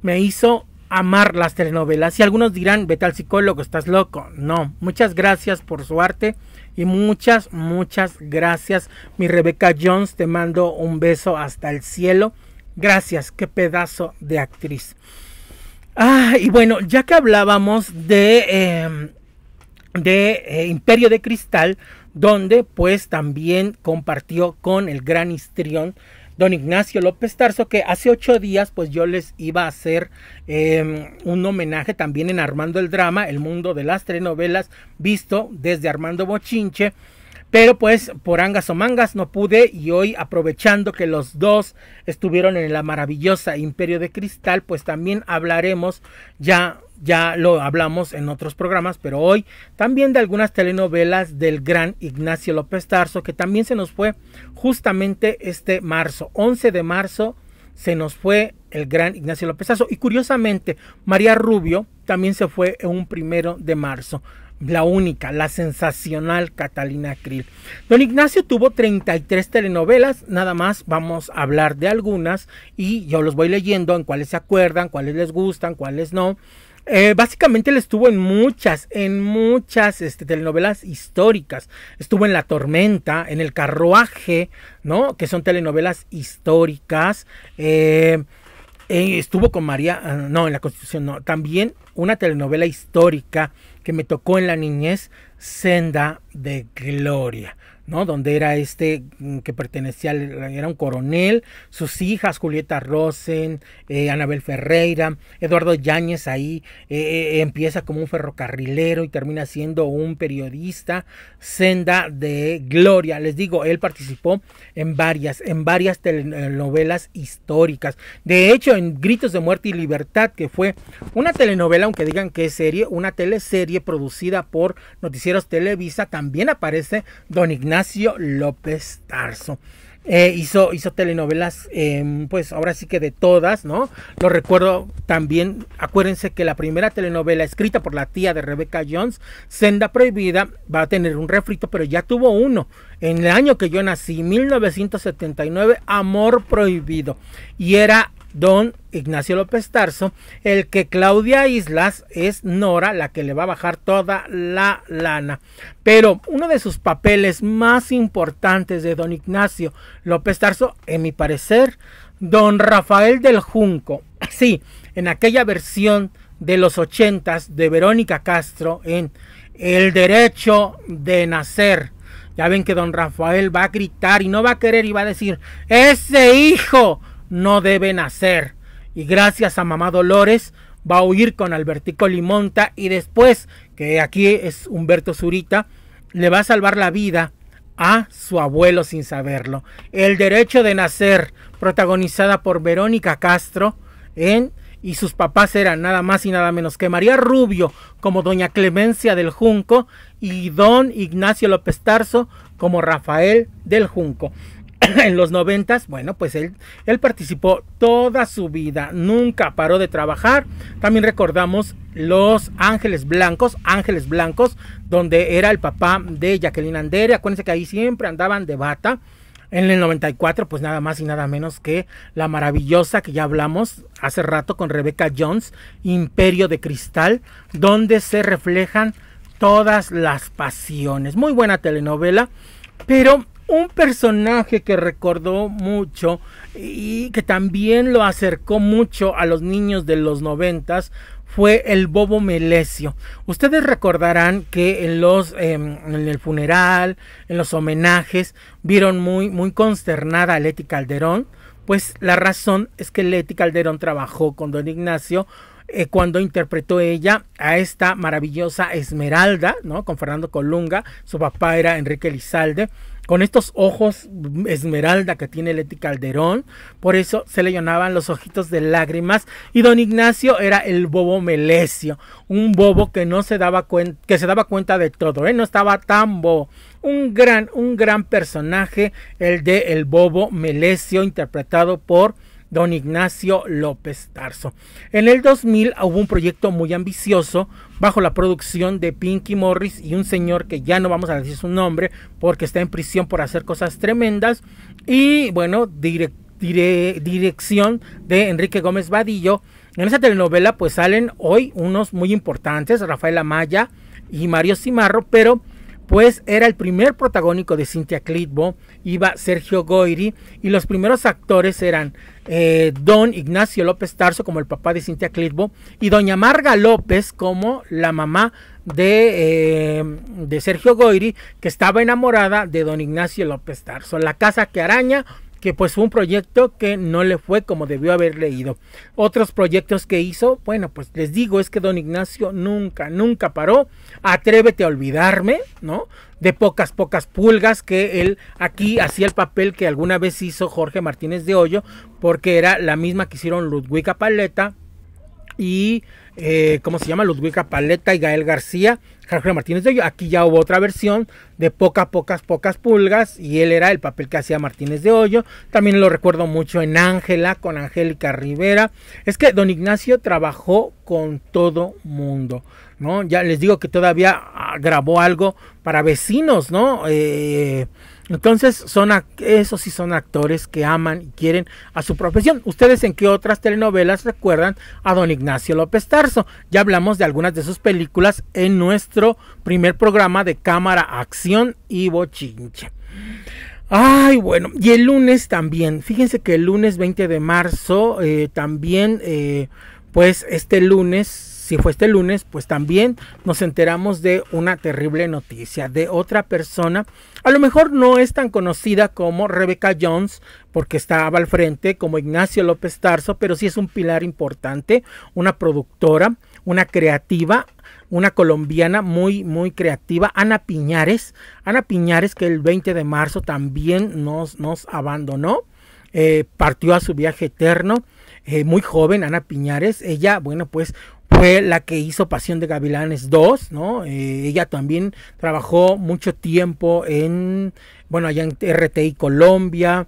S1: me hizo amar las telenovelas. Y algunos dirán, vete al psicólogo, estás loco. No, muchas gracias por su arte y muchas, muchas gracias. Mi Rebeca Jones, te mando un beso hasta el cielo. Gracias, qué pedazo de actriz. Ah, y bueno, ya que hablábamos de, em, de eh, Imperio de Cristal, donde pues también compartió con el gran histrión don Ignacio López Tarso, que hace ocho días pues yo les iba a hacer em, un homenaje también en Armando el Drama, el mundo de las telenovelas visto desde Armando Bochinche. Pero pues por angas o mangas no pude y hoy aprovechando que los dos estuvieron en la maravillosa Imperio de Cristal, pues también hablaremos ya ya lo hablamos en otros programas, pero hoy también de algunas telenovelas del gran Ignacio López Tarso, que también se nos fue justamente este marzo, 11 de marzo se nos fue el gran Ignacio López Tarso. Y curiosamente, María Rubio también se fue un primero de marzo. La única, la sensacional Catalina Krill. Don Ignacio tuvo 33 telenovelas, nada más vamos a hablar de algunas y yo los voy leyendo en cuáles se acuerdan, cuáles les gustan, cuáles no. Eh, básicamente él estuvo en muchas, en muchas este, telenovelas históricas. Estuvo en La Tormenta, en El Carruaje, ¿no? Que son telenovelas históricas. Eh, eh, estuvo con María, ah, no, en la Constitución no. También una telenovela histórica que me tocó en la niñez, Senda de Gloria. Donde era este mm, que pertenecía, era un coronel, sus hijas, Julieta Rosen, eh, Anabel Ferreira, Eduardo Yáñez ahí eh, eh, empieza como un ferrocarrilero y termina siendo un periodista, senda de gloria. Les digo, él participó en varias, en varias telenovelas históricas. De hecho, en Gritos de Muerte y Libertad, que fue una telenovela, aunque digan que es serie, una teleserie producida por Noticieros Televisa, también aparece Don Ignacio Ignacio López Tarso. Eh, hizo, hizo telenovelas, em, pues ahora sí que de todas, ¿no? Lo recuerdo también, acuérdense que la primera telenovela escrita por la tía de Rebecca Jones, Senda Prohibida, va a tener un refrito, pero ya tuvo uno. En el año que yo nací, 1979, Amor Prohibido. Y era don Ignacio López Tarso, el que Claudia Islas es Nora la que le va a bajar toda la lana. Pero uno de sus papeles más importantes de don Ignacio López Tarso, en mi parecer, don Rafael del Junco. Sí, en aquella versión de los ochentas de Verónica Castro en El derecho de nacer. Ya ven que don Rafael va a gritar y no va a querer y va a decir, ese hijo no debe nacer Y gracias a mamá Dolores va a huir con Albertico Limonta y después, que aquí es Humberto Zurita, le va a salvar la vida a su abuelo sin saberlo. El derecho de nacer, protagonizada por Verónica Castro, en, y sus papás eran nada más y nada menos que María Rubio como doña Clemencia del Junco y don Ignacio López Tarso como Rafael del Junco. en los noventas, bueno, pues él, él participó toda su vida, nunca paró de trabajar. También recordamos Los Ángeles Blancos, Ángeles Blancos, donde era el papá de Jacqueline Andere. Acuérdense que ahí siempre andaban de bata. En el 94, pues nada más y nada menos que la maravillosa que ya hablamos hace rato con Rebecca Jones, Imperio de Cristal, donde se reflejan todas las pasiones. Muy buena telenovela, pero un personaje que recordó mucho y que también lo acercó mucho a los niños de los noventas fue el Bobo Melesio. Ustedes recordarán que en los em, en el funeral, en los homenajes, vieron muy, muy consternada a Leti Calderón. Pues la razón es que Leti Calderón trabajó con Don Ignacio eh, cuando interpretó ella a esta maravillosa Esmeralda, ¿no? Con Fernando Colunga, su papá era Enrique Lizalde con estos ojos esmeralda que tiene Leti Calderón, por eso se le llenaban los ojitos de lágrimas y don Ignacio era el bobo Melesio, un bobo que no se daba cuenta, que se daba cuenta de todo, ¿eh? no estaba tan bobo. Un gran, un gran personaje, el de el bobo Melesio, interpretado por don Ignacio López Tarso. En el 2000 hubo un proyecto muy ambicioso bajo la producción de Pinky Morris y un señor que ya no vamos a decir su nombre porque está en prisión por hacer cosas tremendas y bueno, dirección de Enrique Gómez Vadillo. En esa telenovela pues salen hoy unos muy importantes, Rafael Amaya y Mario Cimarro, pero pues era el primer protagónico de Cynthia Clitbo, iba Sergio Goiri y los primeros actores eran eh, don Ignacio López Tarso como el papá de Cintia Clitbo y doña Marga López como la mamá de, eh, de Sergio Goiri, que estaba enamorada de don Ignacio López Tarso. La casa que araña que pues fue un proyecto que no le fue como debió haber leído. Otros proyectos que hizo, bueno, pues les digo, es que don Ignacio nunca, nunca paró. Atrévete a olvidarme, ¿no? de pocas, pocas pulgas, que él aquí hacía el papel que alguna vez hizo Jorge Martínez de Hoyo, porque era la misma que hicieron Ludwig Paleta y, eh, ¿cómo se llama? Ludwika Paleta y Gael García, Jorge Martínez de Hoyo. Aquí ya hubo otra versión de pocas, pocas, pocas pulgas y él era el papel que hacía Martínez de Hoyo. También lo recuerdo mucho en Ángela con Angélica Rivera. Es que don Ignacio trabajó con todo mundo. ¿no? Ya les digo que todavía ah, grabó algo para vecinos, ¿no? Eh, entonces, son esos sí son actores que aman y quieren a su profesión. ¿Ustedes en qué otras telenovelas recuerdan a don Ignacio López Tarso? Ya hablamos de algunas de sus películas en nuestro primer programa de Cámara Acción y bochinche Ay, bueno, y el lunes también. Fíjense que el lunes 20 de marzo eh, también, eh, pues este lunes si fue este lunes, pues también nos enteramos de una terrible noticia de otra persona. A lo mejor no es tan conocida como Rebeca Jones, porque estaba al frente, como Ignacio López Tarso, pero sí es un pilar importante, una productora, una creativa, una colombiana muy, muy creativa, Ana Piñares. Ana Piñares, que el 20 de marzo también nos, nos abandonó, eh, partió a su viaje eterno. Eh, muy joven, Ana Piñares, ella, bueno, pues fue la que hizo Pasión de Gavilanes 2, ¿no? Eh, ella también trabajó mucho tiempo en, bueno, allá en RTI Colombia.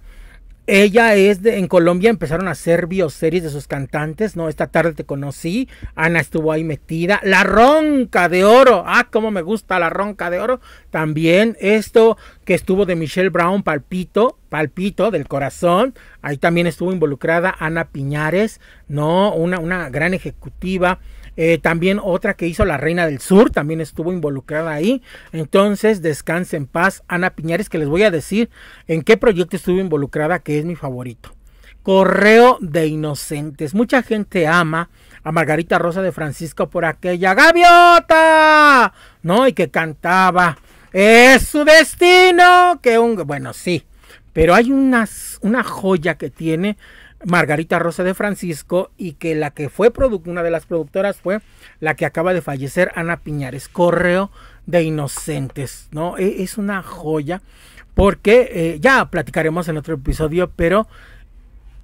S1: Ella es de, en Colombia empezaron a hacer bioseries de sus cantantes, ¿no? Esta tarde te conocí, Ana estuvo ahí metida, La Ronca de Oro, ah, cómo me gusta La Ronca de Oro, también esto, que estuvo de Michelle Brown, Palpito, Palpito del Corazón. Ahí también estuvo involucrada Ana Piñares, ¿no? Una, una gran ejecutiva. Eh, también otra que hizo La Reina del Sur, también estuvo involucrada ahí. Entonces, descanse en paz, Ana Piñares, que les voy a decir en qué proyecto estuvo involucrada, que es mi favorito. Correo de Inocentes. Mucha gente ama a Margarita Rosa de Francisco por aquella gaviota, ¿no? Y que cantaba. Es su destino que un... Bueno, sí, pero hay unas, una joya que tiene Margarita Rosa de Francisco y que la que fue una de las productoras fue la que acaba de fallecer, Ana Piñares, Correo de Inocentes, ¿no? E, es una joya porque eh, ya platicaremos en otro episodio, pero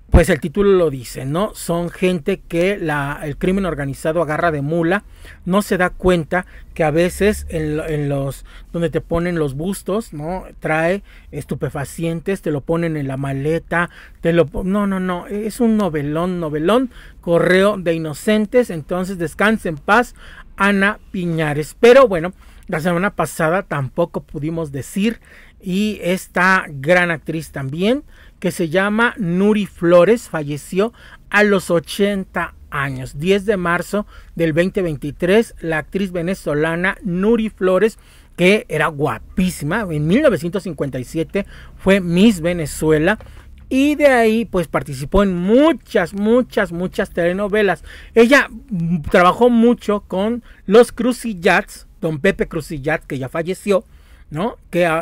S1: pues el título lo dice, ¿no? Son gente que la, el crimen organizado agarra de mula, no se da cuenta que a veces en, los donde te ponen los bustos, ¿no? Trae estupefacientes, te lo ponen en la maleta, te lo no, no, no, es un novelón, novelón, correo de inocentes, entonces descanse en paz Ana Piñares. Pero bueno, la semana pasada tampoco pudimos decir y esta gran actriz también que se llama Nuri Flores, falleció a los 80 años. 10 de marzo del 2023, la actriz venezolana Nuri Flores, que era guapísima, en 1957 fue Miss Venezuela. Y de ahí pues participó en muchas, muchas, muchas telenovelas. Ella trabajó mucho con los Crucillats, don Pepe Crucillat, que ya falleció, Ah,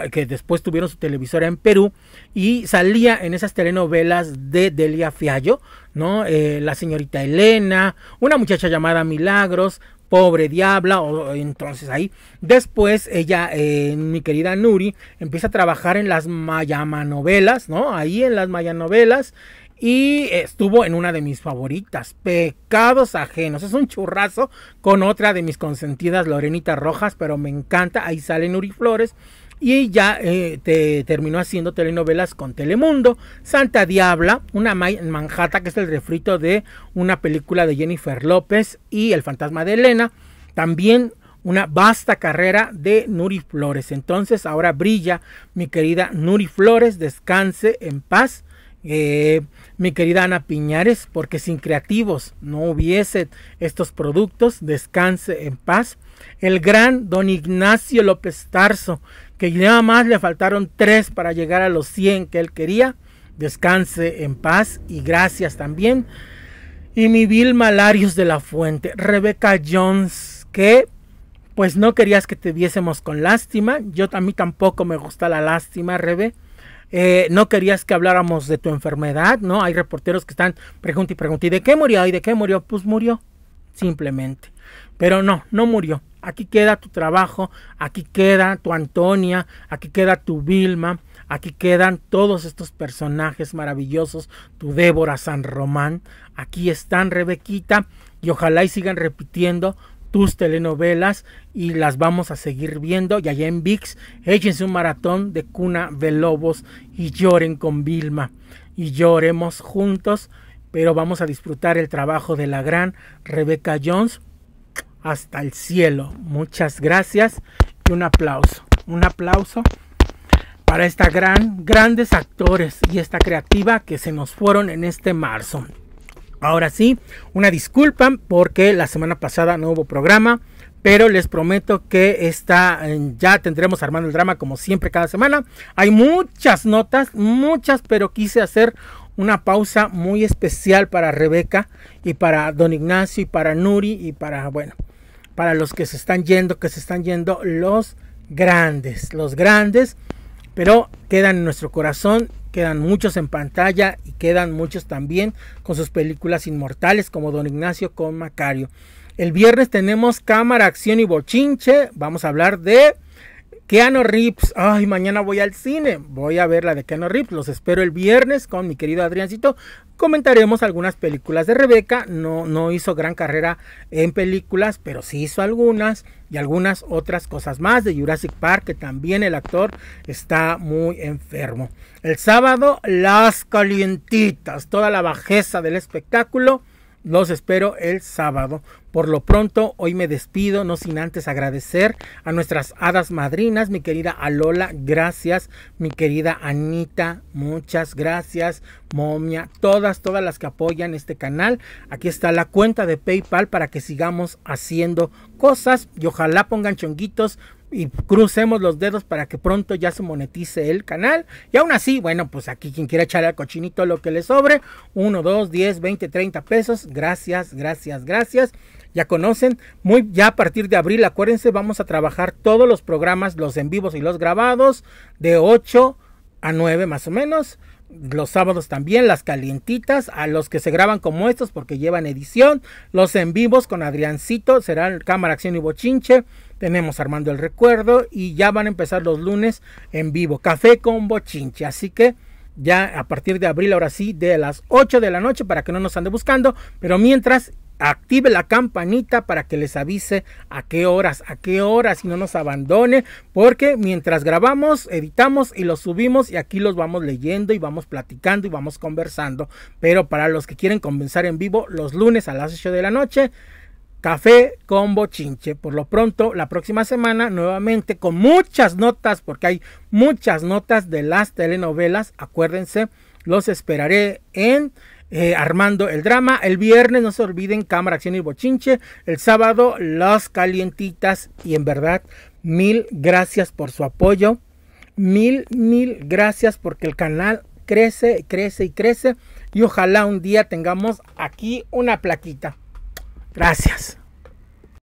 S1: que, después tuvieron su televisora en Perú y salía en esas telenovelas de Delia Fiallo, ¿no? Eh, la señorita Elena, una muchacha llamada Milagros, pobre diabla, o, entonces ahí. Después ella, eh, mi querida Nuri, empieza a trabajar en las Mayama novelas, ¿no? Ahí en las Mayanovelas novelas y estuvo en una de mis favoritas, Pecados Ajenos. Es un churrazo con otra de mis consentidas, Lorenita Rojas, pero me encanta. Ahí sale Nuri Flores. Y ya eh, te, terminó haciendo telenovelas con Telemundo, Santa Diabla, una Manhattan, que es el refrito de una película de Jennifer López y El fantasma de Elena. También una vasta carrera de Nuri Flores. Entonces ahora brilla mi querida Nuri Flores, descanse en paz. Eh, mi querida Ana Piñares, porque sin creativos no hubiese estos productos. Descanse en paz. El gran don Ignacio López Tarso, que nada más le faltaron tres para llegar a los 100 que él quería. Descanse en paz y gracias también. Y mi Vilma Larios de la Fuente, Rebeca Jones, que pues no querías que te viésemos con lástima. Yo a mí tampoco me gusta la lástima, Rebe eh, no querías que habláramos de tu enfermedad, ¿no? Hay reporteros que están pregunta y pregunta, de qué murió? ¿Y de qué murió? Pues murió, simplemente. Pero no, no murió. Aquí queda tu trabajo, aquí queda tu Antonia, aquí queda tu Vilma, aquí quedan todos estos personajes maravillosos, tu Débora San Román, aquí están Rebequita y ojalá y sigan repitiendo tus telenovelas y las vamos a seguir viendo. Y allá en VIX, échense un maratón de cuna de lobos y lloren con Vilma. Y lloremos juntos, pero vamos a disfrutar el trabajo de la gran Rebeca Jones hasta el cielo. Muchas gracias y un aplauso. Un aplauso para esta gran, grandes actores y esta creativa que se nos fueron en este marzo. Ahora sí, una disculpa porque la semana pasada no hubo programa, pero les prometo que esta, eh, ya tendremos armando el drama como siempre cada semana. Hay muchas notas, muchas, pero quise hacer una pausa muy especial para Rebeca y para Don Ignacio y para Nuri y para, bueno, para los que se están yendo, que se están yendo los grandes, los grandes, pero quedan en nuestro corazón Quedan muchos en pantalla y quedan muchos también con sus películas inmortales como Don Ignacio con Macario. El viernes tenemos Cámara, Acción y Bochinche. Vamos a hablar de Keanu Reeves. Ay, mañana voy al cine. Voy a ver la de Keanu Reeves. Los espero el viernes con mi querido Adriancito comentaremos algunas películas de Rebeca. No, no hizo gran carrera en películas, pero sí hizo algunas y algunas otras cosas más de Jurassic Park, que también el actor está muy enfermo. El sábado, las calientitas, toda la bajeza del espectáculo los espero el sábado. Por lo pronto, hoy me despido, no sin antes agradecer a nuestras hadas madrinas, mi querida Alola, gracias, mi querida Anita, muchas gracias, momia, todas, todas las que apoyan este canal. Aquí está la cuenta de PayPal para que sigamos haciendo cosas y ojalá pongan chonguitos y crucemos los dedos para que pronto ya se monetice el canal. Y aún así, bueno, pues aquí quien quiera echar al cochinito lo que le sobre, 1, 2, 10, 20, 30 pesos. Gracias, gracias, gracias. Ya conocen, muy ya a partir de abril, acuérdense, vamos a trabajar todos los programas, los en vivos y los grabados, de 8 a 9 más o menos los sábados también, las calientitas, a los que se graban como estos porque llevan edición, los en vivos con Adriancito, serán cámara, acción y bochinche, tenemos Armando el Recuerdo y ya van a empezar los lunes en vivo. Café con bochinche. Así que ya a partir de abril, ahora sí, de las 8 de la noche para que no nos ande buscando. Pero mientras, active la campanita para que les avise a qué horas, a qué horas y no nos abandone, porque mientras grabamos, editamos y los subimos y aquí los vamos leyendo y vamos platicando y vamos conversando. Pero para los que quieren comenzar en vivo los lunes a las 8 de la noche, Café con Bochinche. Por lo pronto, la próxima semana nuevamente con muchas notas, porque hay muchas notas de las telenovelas. Acuérdense, los esperaré en eh, Armando el Drama. El viernes, no se olviden, Cámara, Acción y Bochinche. El sábado, Las Calientitas. Y en verdad, mil gracias por su apoyo. Mil, mil gracias porque el canal crece, crece y crece. Y ojalá un día tengamos aquí una plaquita Gracias.